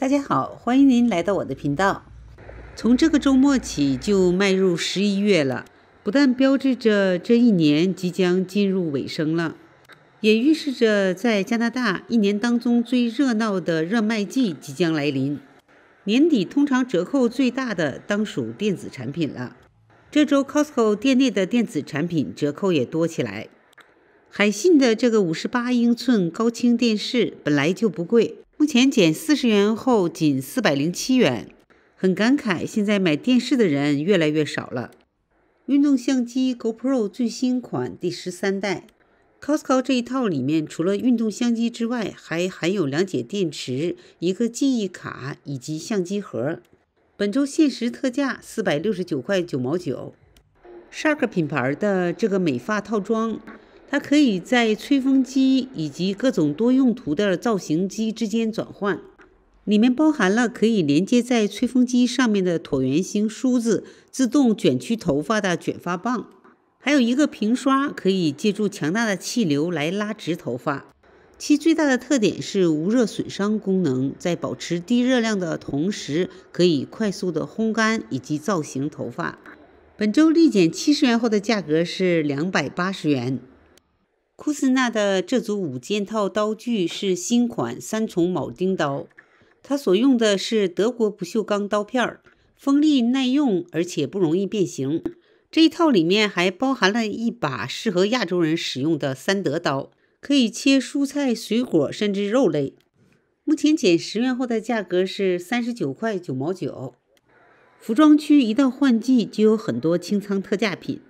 大家好，欢迎您来到我的频道。从这个周末起就迈入十一月了，不但标志着这一年即将进入尾声了，也预示着在加拿大一年当中最热闹的热卖季即将来临。年底通常折扣最大的当属电子产品了，这周 Costco 店内的电子产品折扣也多起来。海信的这个五十八英寸高清电视本来就不贵。目前减四十元后仅四百零七元，很感慨，现在买电视的人越来越少了。运动相机 Go Pro 最新款第十三代，Costco 这一套里面除了运动相机之外，还含有两节电池、一个记忆卡以及相机盒。本周限时特价四百六十九块九毛九。Shark 品牌儿的这个美发套装。它可以在吹风机以及各种多用途的造型机之间转换。里面包含了可以连接在吹风机上面的椭圆形梳子、自动卷曲头发的卷发棒，还有一个平刷，可以借助强大的气流来拉直头发。其最大的特点是无热损伤功能，在保持低热量的同时，可以快速的烘干以及造型头发。本周立减七十元后的价格是两百八十元。库斯纳的这组五件套刀具是新款三重铆钉刀，它所用的是德国不锈钢刀片，锋利耐用，而且不容易变形。这一套里面还包含了一把适合亚洲人使用的三德刀，可以切蔬菜、水果，甚至肉类。目前减十元后的价格是三十九块九毛九。服装区一到换季就有很多清仓特价品。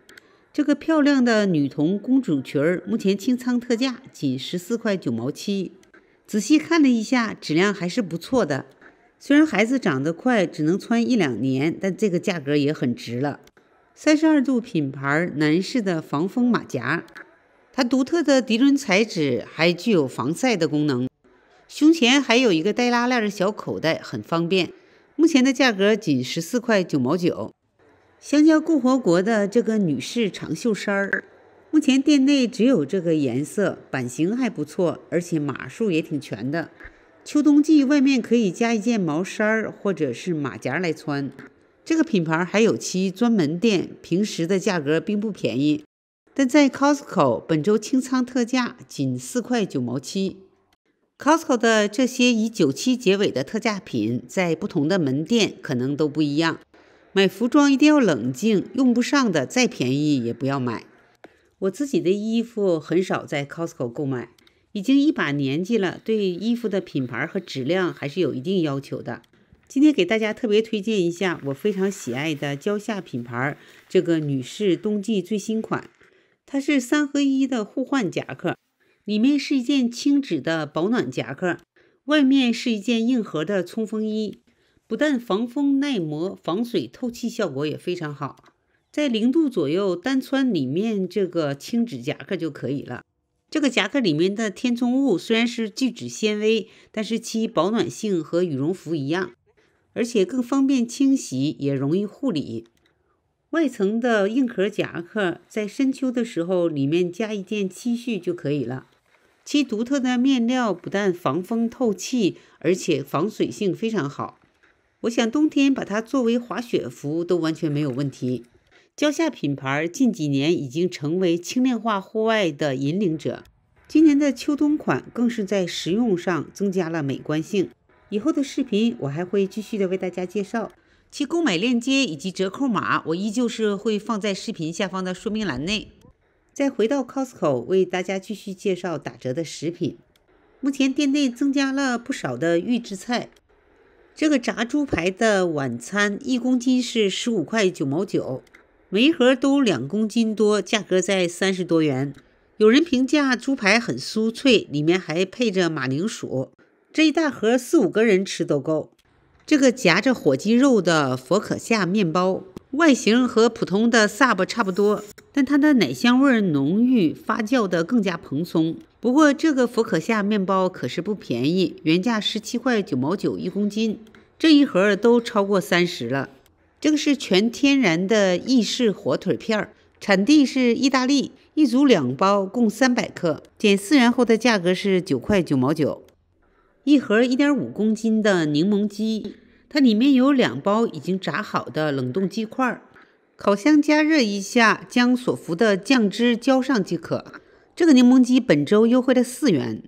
这个漂亮的女童公主裙儿，目前清仓特价仅十四块九毛七。仔细看了一下，质量还是不错的。虽然孩子长得快，只能穿一两年，但这个价格也很值了。三十二度品牌男士的防风马甲，它独特的涤纶材质还具有防晒的功能，胸前还有一个带拉链的小口袋，很方便。目前的价格仅十四块九毛九。香蕉共和国的这个女士长袖衫儿，目前店内只有这个颜色，版型还不错，而且码数也挺全的。秋冬季外面可以加一件毛衫儿或者是马甲来穿。这个品牌还有其专门店，平时的价格并不便宜，但在 Costco 本周清仓特价仅四块九毛七。Costco 的这些以九七结尾的特价品，在不同的门店可能都不一样。买服装一定要冷静，用不上的再便宜也不要买。我自己的衣服很少在 Costco 购买，已经一把年纪了，对衣服的品牌和质量还是有一定要求的。今天给大家特别推荐一下我非常喜爱的蕉下品牌这个女士冬季最新款，它是三合一的互换夹克，里面是一件轻质的保暖夹克，外面是一件硬核的冲锋衣。不但防风耐磨、防水透气效果也非常好，在零度左右单穿里面这个轻质夹克就可以了。这个夹克里面的填充物虽然是聚酯纤维，但是其保暖性和羽绒服一样，而且更方便清洗，也容易护理。外层的硬壳夹克在深秋的时候里面加一件 T 恤就可以了。其独特的面料不但防风透气，而且防水性非常好。我想冬天把它作为滑雪服都完全没有问题。蕉下品牌近几年已经成为轻量化户外的引领者，今年的秋冬款更是在实用上增加了美观性。以后的视频我还会继续的为大家介绍其购买链接以及折扣码，我依旧是会放在视频下方的说明栏内。再回到 Costco 为大家继续介绍打折的食品，目前店内增加了不少的预制菜。这个炸猪排的晚餐，一公斤是十五块九毛九，每一盒都两公斤多，价格在三十多元。有人评价猪排很酥脆，里面还配着马铃薯，这一大盒四五个人吃都够。这个夹着火鸡肉的佛可下面包，外形和普通的 sub 差不多，但它的奶香味浓郁，发酵的更加蓬松。不过这个佛可下面包可是不便宜，原价十七块九毛九一公斤，这一盒都超过三十了。这个是全天然的意式火腿片儿，产地是意大利，一组两包共三百克，减四元后的价格是九块九毛九。一盒一点五公斤的柠檬鸡，它里面有两包已经炸好的冷冻鸡块，烤箱加热一下，将所浮的酱汁浇上即可。这个柠檬鸡本周优惠了四元，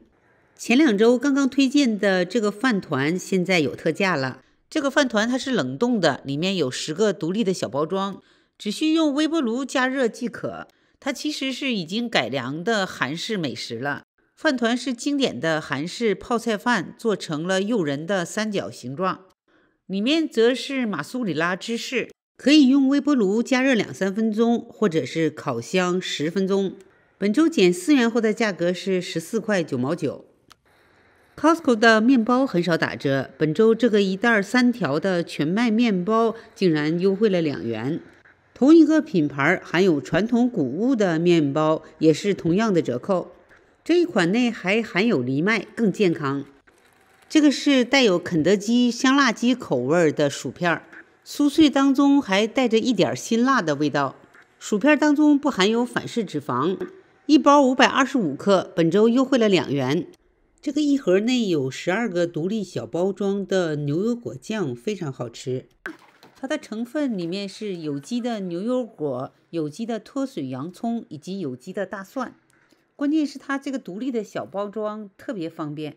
前两周刚刚推荐的这个饭团现在有特价了。这个饭团它是冷冻的，里面有十个独立的小包装，只需用微波炉加热即可。它其实是已经改良的韩式美食了。饭团是经典的韩式泡菜饭，做成了诱人的三角形状，里面则是马苏里拉芝士，可以用微波炉加热两三分钟，或者是烤箱十分钟。本周减四元后的价格是十四块九毛九。Costco 的面包很少打折，本周这个一袋三条的全麦面包竟然优惠了两元。同一个品牌含有传统谷物的面包也是同样的折扣。这一款内还含有藜麦，更健康。这个是带有肯德基香辣鸡口味的薯片，酥脆当中还带着一点辛辣的味道。薯片当中不含有反式脂肪。一包五百二十五克，本周优惠了两元。这个一盒内有十二个独立小包装的牛油果酱，非常好吃。它的成分里面是有机的牛油果、有机的脱水洋葱以及有机的大蒜。关键是它这个独立的小包装特别方便，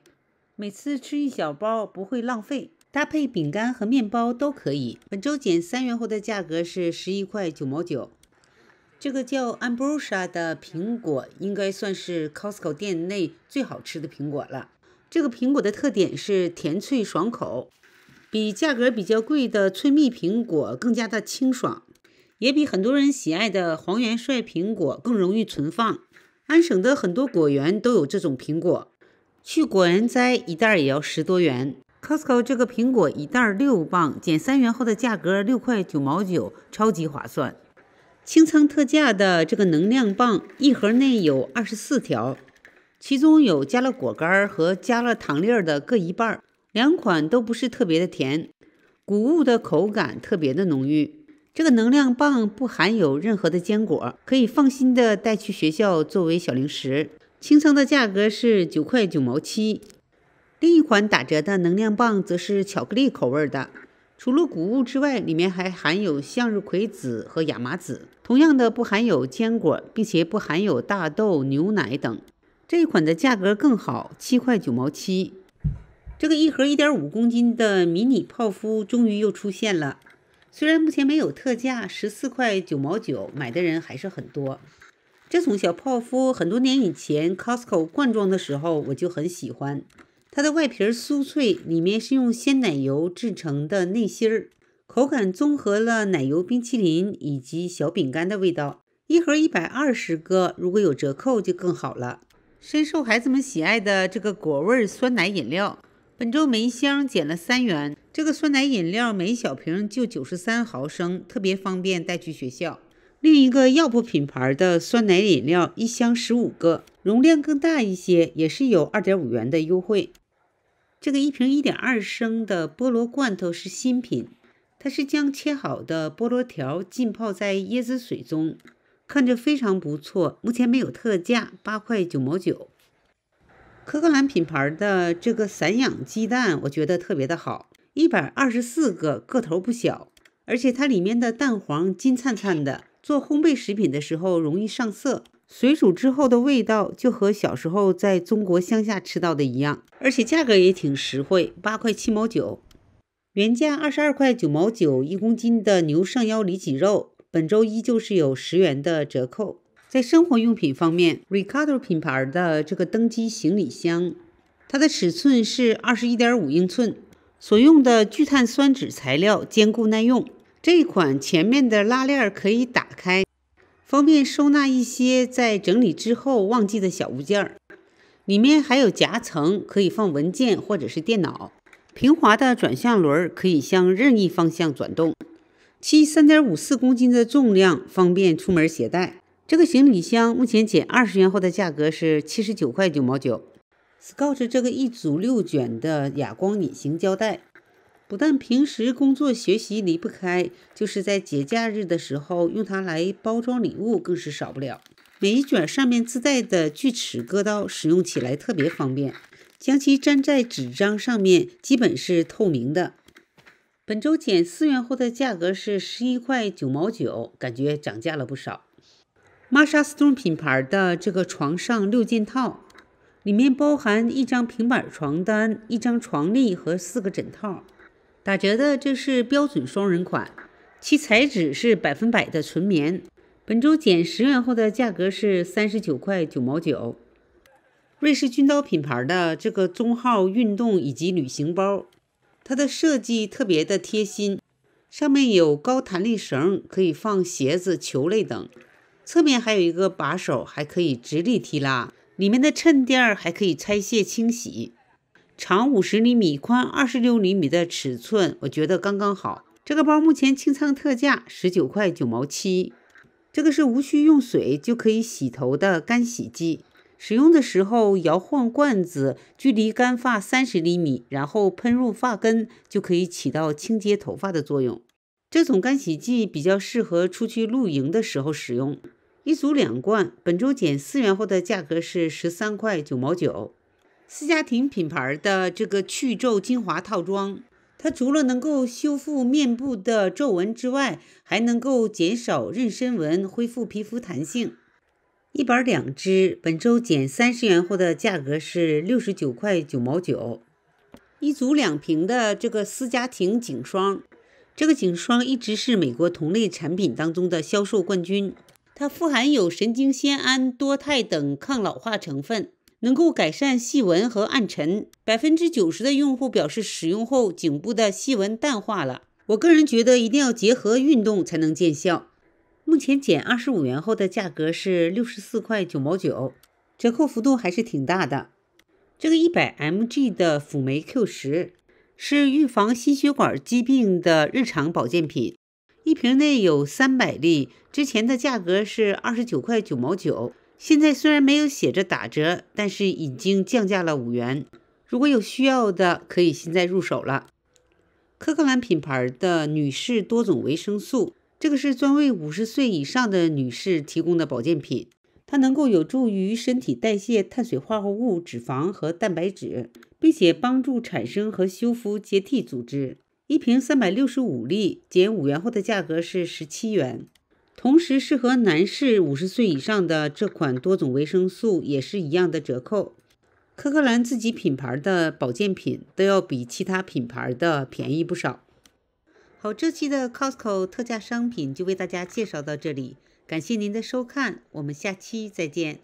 每次吃一小包不会浪费，搭配饼干和面包都可以。本周减三元后的价格是十一块九毛九。这个叫 Ambrosia 的苹果应该算是 Costco 店内最好吃的苹果了。这个苹果的特点是甜脆爽口，比价格比较贵的脆蜜苹果更加的清爽，也比很多人喜爱的黄元帅苹果更容易存放。安省的很多果园都有这种苹果，去果园摘一袋也要十多元。Costco 这个苹果一袋六磅，减三元后的价格六块九毛九，超级划算。清仓特价的这个能量棒，一盒内有二十四条，其中有加了果干和加了糖粒的各一半，两款都不是特别的甜，谷物的口感特别的浓郁。这个能量棒不含有任何的坚果，可以放心的带去学校作为小零食。清仓的价格是九块九毛七。另一款打折的能量棒则是巧克力口味的。除了谷物之外，里面还含有向日葵籽和亚麻籽。同样的，不含有坚果，并且不含有大豆、牛奶等。这一款的价格更好，七块九毛七。这个一盒一点五公斤的迷你泡芙终于又出现了，虽然目前没有特价，十四块九毛九买的人还是很多。这种小泡芙很多年以前 Costco 罐装的时候我就很喜欢。它的外皮酥脆，里面是用鲜奶油制成的内芯儿，口感综合了奶油冰淇淋以及小饼干的味道。一盒一百二十个，如果有折扣就更好了。深受孩子们喜爱的这个果味酸奶饮料，本周每箱减了三元。这个酸奶饮料每小瓶就九十三毫升，特别方便带去学校。另一个药铺品牌的酸奶饮料，一箱十五个，容量更大一些，也是有二点五元的优惠。这个一瓶一点二升的菠萝罐头是新品，它是将切好的菠萝条浸泡在椰子水中，看着非常不错。目前没有特价，八块九毛九。科克兰品牌的这个散养鸡蛋，我觉得特别的好，一百二十四个，个头不小，而且它里面的蛋黄金灿灿的。做烘焙食品的时候容易上色，水煮之后的味道就和小时候在中国乡下吃到的一样，而且价格也挺实惠，八块七毛九，原价二十二块九毛九一公斤的牛上腰里脊肉，本周依旧是有十元的折扣。在生活用品方面，Ricardo 品牌的这个登机行李箱，它的尺寸是二十一点五英寸，所用的聚碳酸酯材料坚固耐用。这款前面的拉链可以打开，方便收纳一些在整理之后忘记的小物件儿。里面还有夹层，可以放文件或者是电脑。平滑的转向轮可以向任意方向转动。七三点五四公斤的重量，方便出门携带。这个行李箱目前减二十元后的价格是七十九块九毛九。Scotch 这个一组六卷的哑光隐形胶带。不但平时工作学习离不开，就是在节假日的时候用它来包装礼物更是少不了。每一卷上面自带的锯齿割刀使用起来特别方便，将其粘在纸张上面基本是透明的。本周减四元后的价格是十一块九毛九，感觉涨价了不少。玛莎斯通品牌的这个床上六件套，里面包含一张平板床单、一张床笠和四个枕套。打折的这是标准双人款，其材质是百分百的纯棉。本周减十元后的价格是三十九块九毛九。瑞士军刀品牌的这个中号运动以及旅行包，它的设计特别的贴心，上面有高弹力绳可以放鞋子、球类等，侧面还有一个把手，还可以直立提拉。里面的衬垫还可以拆卸清洗。长五十厘米、宽二十六厘米的尺寸，我觉得刚刚好。这个包目前清仓特价十九块九毛七。这个是无需用水就可以洗头的干洗剂，使用的时候摇晃罐子，距离干发三十厘米，然后喷入发根就可以起到清洁头发的作用。这种干洗剂比较适合出去露营的时候使用。一组两罐，本周减四元后的价格是十三块九毛九。斯嘉婷品牌的这个去皱精华套装，它除了能够修复面部的皱纹之外，还能够减少妊娠纹，恢复皮肤弹性。一板两支，本周减三十元后的价格是六十九块九毛九。一组两瓶的这个斯嘉庭颈霜，这个颈霜一直是美国同类产品当中的销售冠军。它富含有神经酰胺、多肽等抗老化成分。能够改善细纹和暗沉，百分之九十的用户表示使用后颈部的细纹淡化了。我个人觉得一定要结合运动才能见效。目前减二十五元后的价格是六十四块九毛九，折扣幅度还是挺大的。这个一百 mg 的辅酶 Q 十是预防心血管疾病的日常保健品，一瓶内有三百粒，之前的价格是二十九块九毛九。现在虽然没有写着打折，但是已经降价了五元。如果有需要的，可以现在入手了。科克兰品牌的女士多种维生素，这个是专为五十岁以上的女士提供的保健品。它能够有助于身体代谢碳水化合物、脂肪和蛋白质，并且帮助产生和修复结缔组织。一瓶三百六十五粒，减五元后的价格是十七元。同时适合男士五十岁以上的这款多种维生素也是一样的折扣。科克兰自己品牌的保健品都要比其他品牌的便宜不少。好，这期的 Costco 特价商品就为大家介绍到这里，感谢您的收看，我们下期再见。